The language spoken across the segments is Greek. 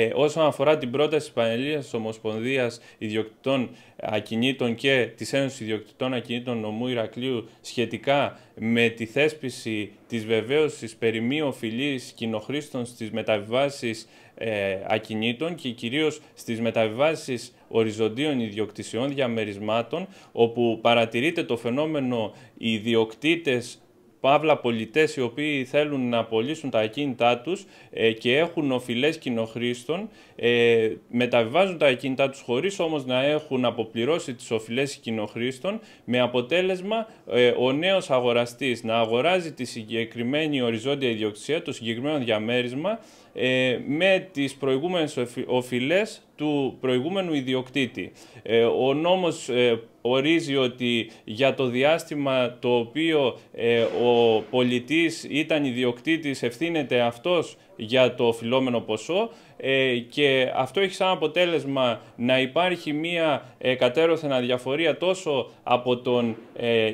Ε, όσον αφορά την πρόταση της Πανελλήνιας Ιδιοκτητών Ακινήτων και της Ένωσης Ιδιοκτητών Ακινήτων Νομού Ηρακλείου σχετικά με τη θέσπιση της βεβαίωσης περί μη οφειλής κοινοχρήστων στις μεταβιβάσεις ε, ακινήτων και κυρίως στις μεταβιβάσεις οριζοντίων ιδιοκτησιών διαμερισμάτων, όπου παρατηρείται το φαινόμενο οι ιδιοκτήτες παύλα πολιτές οι οποίοι θέλουν να απολύσουν τα ακίνητά τους ε, και έχουν οφειλές κοινοχρήστων, ε, μεταβιβάζουν τα ακίνητά τους χωρίς όμως να έχουν αποπληρώσει τις οφειλές κοινοχρήστων, με αποτέλεσμα ε, ο νέος αγοραστής να αγοράζει τη συγκεκριμένη οριζόντια ιδιοκτησία, το συγκεκριμένο διαμέρισμα, ε, με τις προηγούμενες οφειλές του προηγούμενου ιδιοκτήτη. Ε, ο νόμος ε, ορίζει ότι για το διάστημα το οποίο ε, ο πολιτής ήταν ιδιοκτήτης ευθύνεται αυτός για το φιλόμενο ποσό ε, και αυτό έχει σαν αποτέλεσμα να υπάρχει μία ε, κατέρωθεν αδιαφορία τόσο από τον, ε,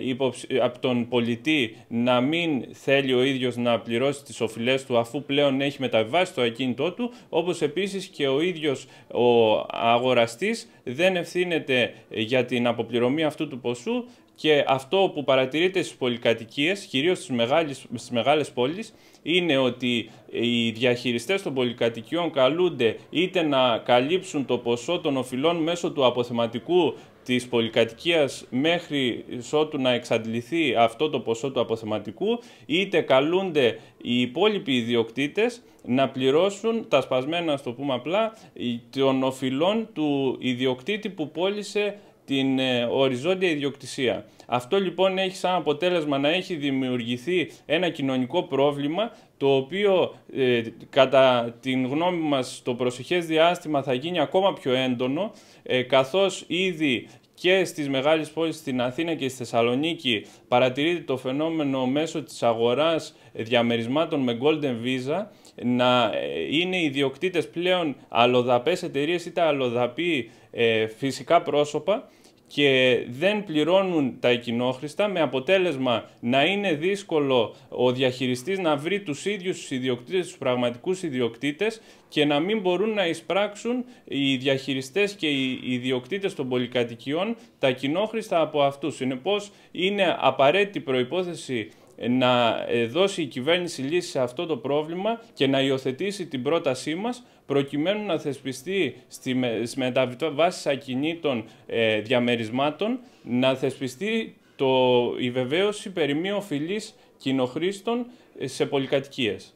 από τον πολιτή να μην θέλει ο ίδιος να πληρώσει τις οφειλές του αφού πλέον έχει μεταβιβάσει το ακίνητό του, όπως επίσης και ο ίδιος ο αγοραστής δεν ευθύνεται για την αποπληρωμή αυτού του ποσού και αυτό που παρατηρείται στις πολυκατοικίες, κυρίως στις μεγάλες, στις μεγάλες πόλεις, είναι ότι οι διαχειριστές των πολυκατοικιών καλούνται είτε να καλύψουν το ποσό των οφειλών μέσω του αποθεματικού της πολυκατοικίας μέχρι ότου να εξαντληθεί αυτό το ποσό του αποθεματικού, είτε καλούνται οι υπόλοιποι ιδιοκτήτες να πληρώσουν τα σπασμένα, στο πούμε απλά, των οφειλών του ιδιοκτήτη που πώλησε την ε, οριζόντια ιδιοκτησία. Αυτό λοιπόν έχει σαν αποτέλεσμα να έχει δημιουργηθεί ένα κοινωνικό πρόβλημα το οποίο ε, κατά την γνώμη μας το προσεχές διάστημα θα γίνει ακόμα πιο έντονο ε, καθώς ήδη και στις μεγάλες πόλεις στην Αθήνα και στη Θεσσαλονίκη παρατηρείται το φαινόμενο μέσω της αγοράς διαμερισμάτων με Golden Visa να ε, είναι ιδιοκτήτες πλέον αλλοδαπές εταιρείες ή αλλοδαπή ε, φυσικά πρόσωπα και δεν πληρώνουν τα κοινόχρηστα με αποτέλεσμα να είναι δύσκολο ο διαχειριστής να βρει τους ίδιους τους ιδιοκτήτες, τους πραγματικούς ιδιοκτήτες και να μην μπορούν να εισπράξουν οι διαχειριστές και οι ιδιοκτήτες των πολυκατοικιών τα κοινόχρηστα από αυτούς. Συνεπώς είναι απαραίτητη προϋπόθεση ε, να δώσει η κυβέρνηση λύση σε αυτό το πρόβλημα και να υιοθετήσει την πρότασή μας προκειμένου να θεσπιστεί στη μεταβάση ακινήτων ε, διαμερισμάτων να θεσπιστεί το, η βεβαίωση περί μη οφειλής κοινοχρήστων ε, σε πολυκατοικίες.